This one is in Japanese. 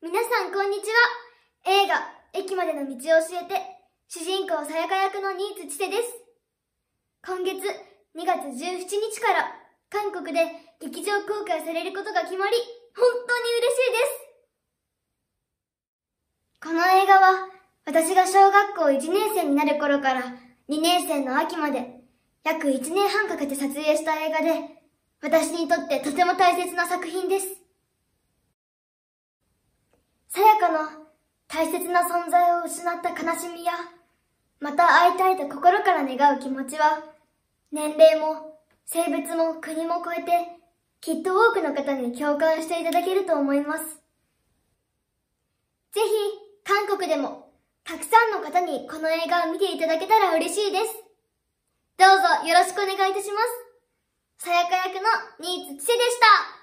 皆さんこんにちは映画「駅までの道を教えて」主人公さやか役の新津千世です今月2月17日から韓国で劇場公開されることが決まり本当に嬉しいですこの映画は私が小学校1年生になる頃から2年生の秋まで約1年半かけて撮影した映画で私にとってとても大切な作品ですかの大切な存在を失った悲しみや、また会いたいと心から願う気持ちは、年齢も性別も国も超えて、きっと多くの方に共感していただけると思います。ぜひ、韓国でも、たくさんの方にこの映画を見ていただけたら嬉しいです。どうぞよろしくお願いいたします。さやか役の新津千世でした。